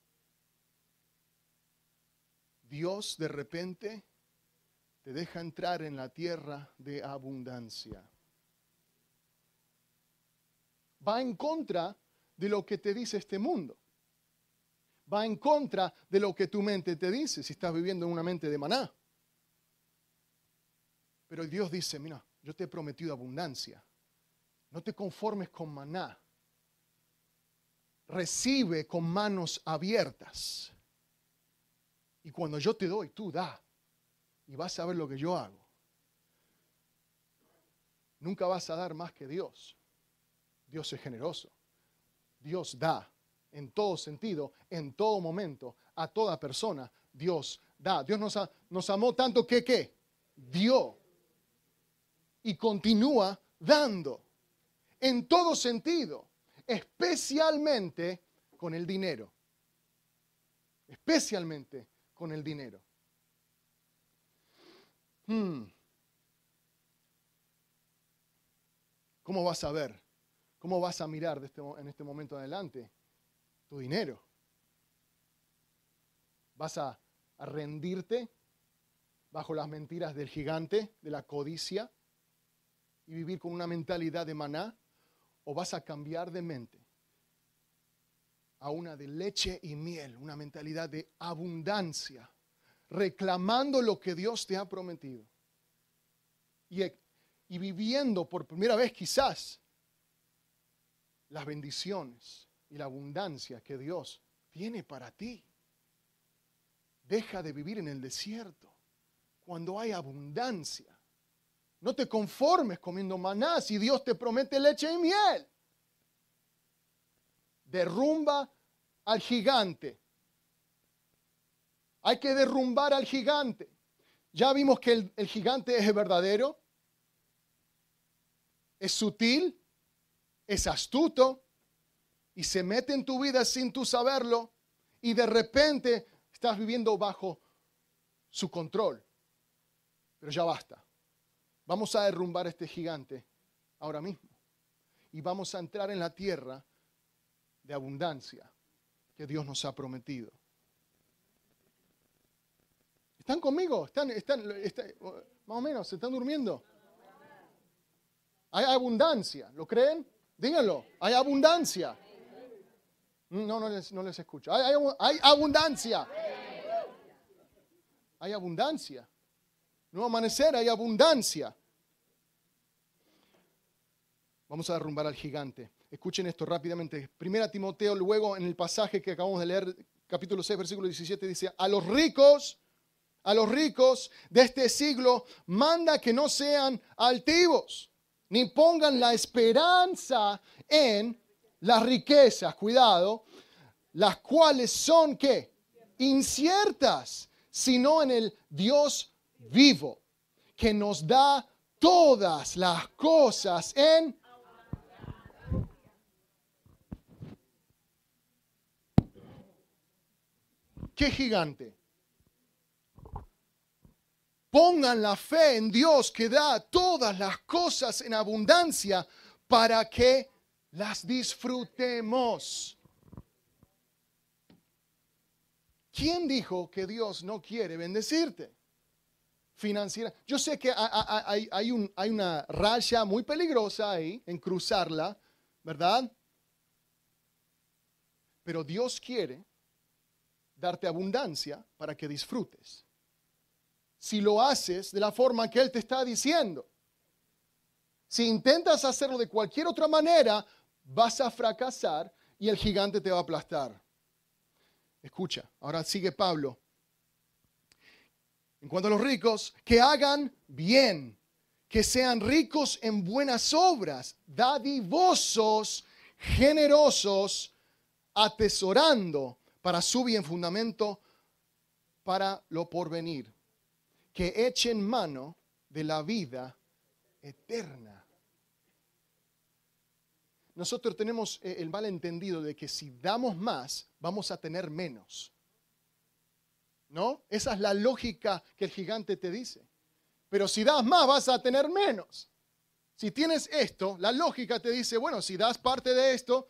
Dios de repente te deja entrar en la tierra de abundancia va en contra de lo que te dice este mundo. Va en contra de lo que tu mente te dice si estás viviendo en una mente de maná. Pero Dios dice, mira, yo te he prometido abundancia. No te conformes con maná. Recibe con manos abiertas. Y cuando yo te doy, tú da. Y vas a ver lo que yo hago. Nunca vas a dar más que Dios. Dios es generoso. Dios da en todo sentido, en todo momento, a toda persona. Dios da. Dios nos, nos amó tanto que, ¿qué? Dio. Y continúa dando. En todo sentido. Especialmente con el dinero. Especialmente con el dinero. Hmm. ¿Cómo vas a ver ¿Cómo vas a mirar este en este momento adelante tu dinero? ¿Vas a, rendirte bajo las mentiras del gigante, de la codicia, y vivir con una mentalidad de maná? ¿O vas a cambiar de mente a una de leche y miel, una mentalidad de abundancia, reclamando lo que Dios te ha prometido? Y, y viviendo por primera vez quizás las bendiciones y la abundancia que Dios tiene para ti. Deja de vivir en el desierto cuando hay abundancia. No te conformes comiendo maná si Dios te promete leche y miel. Derrumba al gigante. Hay que derrumbar al gigante. Ya vimos que el, el gigante es verdadero, es sutil, es astuto y se mete en tu vida sin tú saberlo y de repente estás viviendo bajo su control. Pero ya basta. Vamos a derrumbar a este gigante ahora mismo y vamos a entrar en la tierra de abundancia que Dios nos ha prometido. ¿Están conmigo? más o menos? ¿Se están durmiendo? Hay abundancia, ¿lo creen? Díganlo, hay abundancia. Mm, no, no les, no les escucho. Hay, hay, hay, abundancia. Hay abundancia. No amanecer, hay abundancia. Vamos a derrumbar al gigante. Escuchen esto rápidamente. Primera Timoteo, luego en el pasaje que acabamos de leer, capítulo 6, versículo 17, dice, a los ricos, a los ricos de este siglo, manda que no sean altivos ni pongan la esperanza en las riquezas, cuidado, las cuales son qué? Inciertas, sino en el Dios vivo, que nos da todas las cosas en... ¡Qué gigante! Pongan la fe en Dios que da todas las cosas en abundancia para que las disfrutemos. ¿Quién dijo que Dios no quiere bendecirte? Financiera. Yo sé que hay, hay una raya muy peligrosa ahí en cruzarla, ¿verdad? Pero Dios quiere darte abundancia para que disfrutes si lo haces de la forma que Él te está diciendo. Si intentas hacerlo de cualquier otra manera, vas a fracasar y el gigante te va a aplastar. Escucha, ahora sigue Pablo. En cuanto a los ricos, que hagan bien, que sean ricos en buenas obras, dadivosos, generosos, atesorando para su bien fundamento, para lo porvenir que echen mano de la vida eterna. Nosotros tenemos eh, el malentendido de que si damos más, vamos a tener menos. ¿No? Esa es la lógica que el gigante te dice. Pero si das más, vas a tener menos. Si tienes esto, la lógica te dice, bueno, si das parte de esto,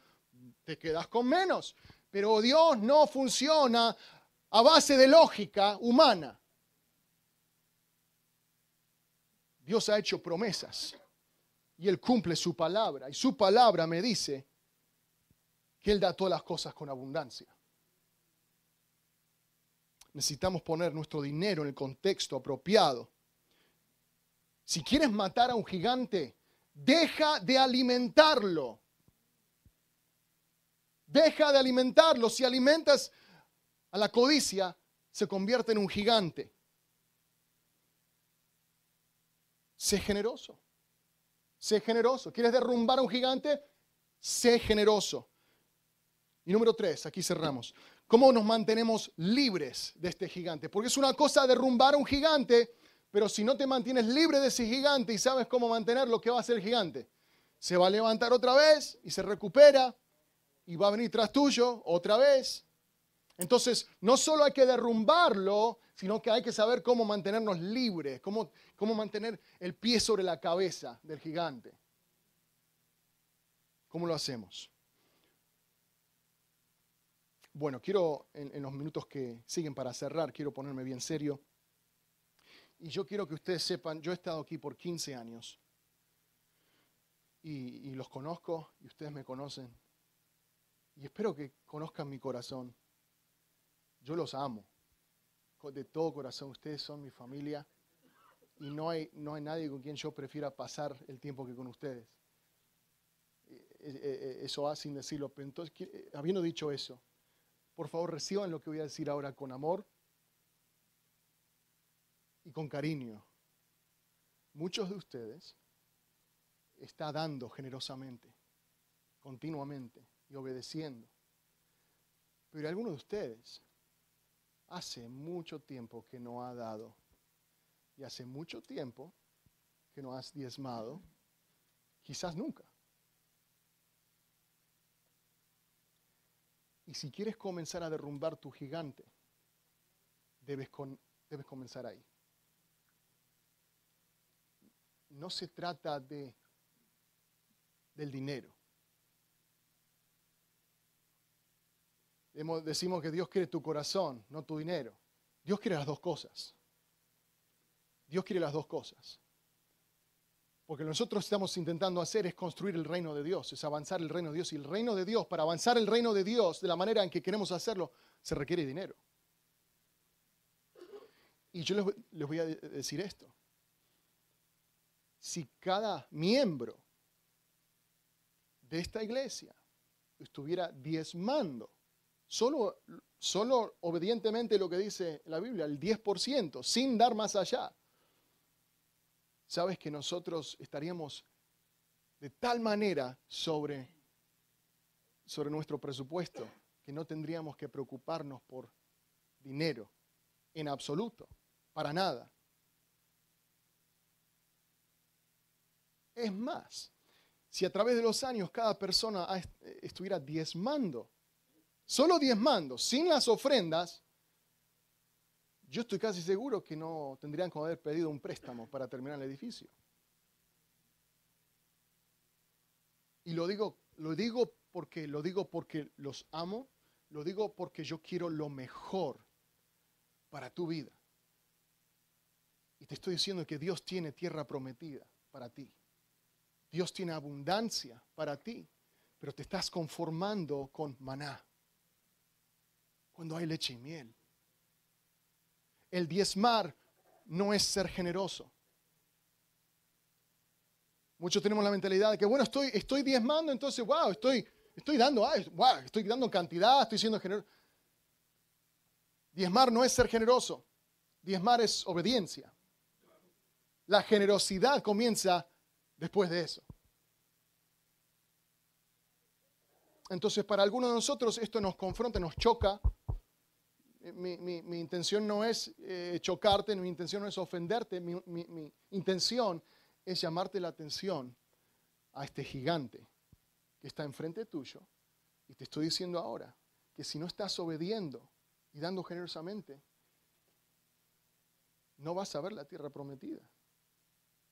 te quedas con menos. Pero Dios no funciona a base de lógica humana. Dios ha hecho promesas y Él cumple su palabra. Y su palabra me dice que Él da todas las cosas con abundancia. Necesitamos poner nuestro dinero en el contexto apropiado. Si quieres matar a un gigante, deja de alimentarlo. Deja de alimentarlo. Si alimentas a la codicia, se convierte en un gigante. Sé generoso. Sé generoso. ¿Quieres derrumbar a un gigante? Sé generoso. Y número tres, aquí cerramos. ¿Cómo nos mantenemos libres de este gigante? Porque es una cosa derrumbar a un gigante, pero si no te mantienes libre de ese gigante y sabes cómo mantenerlo, ¿qué va a hacer el gigante? Se va a levantar otra vez y se recupera y va a venir tras tuyo otra vez. Entonces, no solo hay que derrumbarlo, sino que hay que saber cómo mantenernos libres, cómo, cómo mantener el pie sobre la cabeza del gigante. ¿Cómo lo hacemos? Bueno, quiero, en, los minutos que siguen para cerrar, quiero ponerme bien serio. Y yo quiero que ustedes sepan, yo he estado aquí por 15 años. Y, y, los conozco y ustedes me conocen. Y espero que conozcan mi corazón. Yo los amo de todo corazón, ustedes son mi familia y no hay, no hay nadie con quien yo prefiera pasar el tiempo que con ustedes. E, e, e, eso va sin decirlo. Pero entonces, eh, habiendo dicho eso, por favor reciban lo que voy a decir ahora con amor y con cariño. Muchos de ustedes está dando generosamente, continuamente y obedeciendo. Pero algunos de ustedes hace mucho tiempo que no ha dado. Y hace mucho tiempo que no has diezmado. Quizás nunca. Y si quieres comenzar a derrumbar tu gigante, debes, debes comenzar ahí. No se trata de, del dinero. decimos que Dios quiere tu corazón, no tu dinero. Dios quiere las dos cosas. Dios quiere las dos cosas. Porque lo que nosotros estamos intentando hacer es construir el reino de Dios, es avanzar el reino de Dios. Y el reino de Dios, para avanzar el reino de Dios de la manera en que queremos hacerlo, se requiere dinero. Y yo les, les voy a decir esto. Si cada miembro de esta iglesia estuviera diezmando solo, solo obedientemente lo que dice la Biblia, el 10%, sin dar más allá, sabes que nosotros estaríamos de tal manera sobre, sobre nuestro presupuesto que no tendríamos que preocuparnos por dinero en absoluto, para nada. Es más, si a través de los años cada persona estuviera diezmando, solo mandos, sin las ofrendas, yo estoy casi seguro que no tendrían como haber pedido un préstamo para terminar el edificio. Y lo digo, lo digo porque lo digo porque los amo, lo digo porque yo quiero lo mejor para tu vida. Y te estoy diciendo que Dios tiene tierra prometida para ti. Dios tiene abundancia para ti, pero te estás conformando con maná cuando hay leche y miel. El diezmar no es ser generoso. Muchos tenemos la mentalidad de que, bueno, estoy, estoy diezmando, entonces, wow, estoy, estoy dando, ah, wow, estoy dando cantidad, estoy siendo generoso. Diezmar no es ser generoso, diezmar es obediencia. La generosidad comienza después de eso. Entonces, para algunos de nosotros esto nos confronta, nos choca, eh, mi, intención no es eh, chocarte, mi intención no es ofenderte, mi, mi intención es llamarte la atención a este gigante que está enfrente tuyo. Y te estoy diciendo ahora que si no estás obediendo y dando generosamente, no vas a ver la tierra prometida,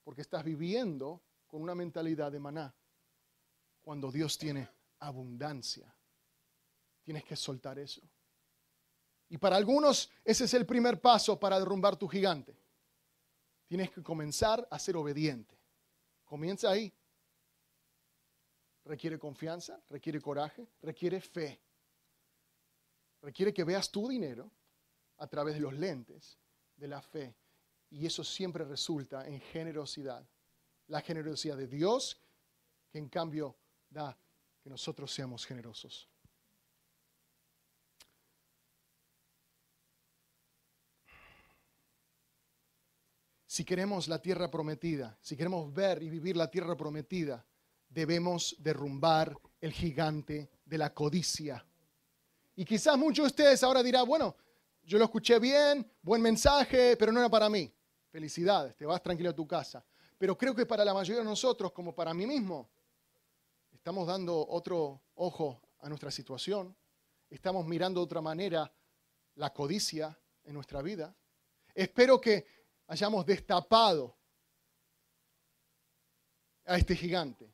porque estás viviendo con una mentalidad de maná, cuando Dios tiene abundancia. Tienes que soltar eso. Y para algunos ese es el primer paso para derrumbar tu gigante. Tienes que comenzar a ser obediente. Comienza ahí. Requiere confianza, requiere coraje, requiere fe. Requiere que veas tu dinero a través de los lentes de la fe. Y eso siempre resulta en generosidad. La generosidad de Dios, que en cambio da que nosotros seamos generosos. Si queremos la tierra prometida, si queremos ver y vivir la tierra prometida, debemos derrumbar el gigante de la codicia. Y quizás muchos de ustedes ahora dirán, bueno, yo lo escuché bien, buen mensaje, pero no era para mí. Felicidades, te vas tranquilo a tu casa. Pero creo que para la mayoría de nosotros, como para mí mismo, estamos dando otro ojo a nuestra situación, estamos mirando de otra manera la codicia en nuestra vida. Espero que hayamos destapado a este gigante,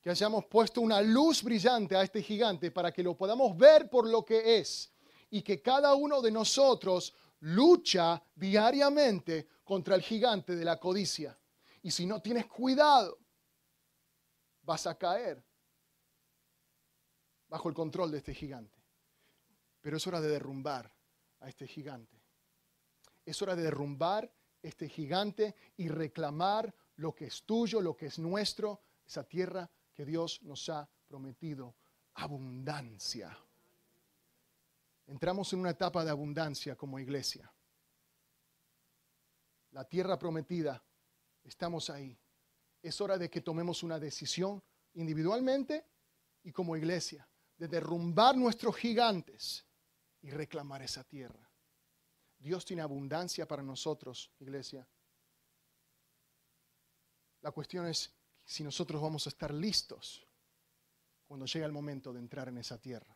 que hayamos puesto una luz brillante a este gigante para que lo podamos ver por lo que es y que cada uno de nosotros lucha diariamente contra el gigante de la codicia. Y si no tienes cuidado, vas a caer bajo el control de este gigante. Pero es hora de derrumbar a este gigante. Es hora de derrumbar este gigante y reclamar lo que es tuyo, lo que es nuestro, esa tierra que Dios nos ha prometido, abundancia. Entramos en una etapa de abundancia como iglesia. La tierra prometida, estamos ahí. Es hora de que tomemos una decisión individualmente y como iglesia, de derrumbar nuestros gigantes y reclamar esa tierra. Dios tiene abundancia para nosotros, iglesia. La cuestión es si nosotros vamos a estar listos cuando llegue el momento de entrar en esa tierra.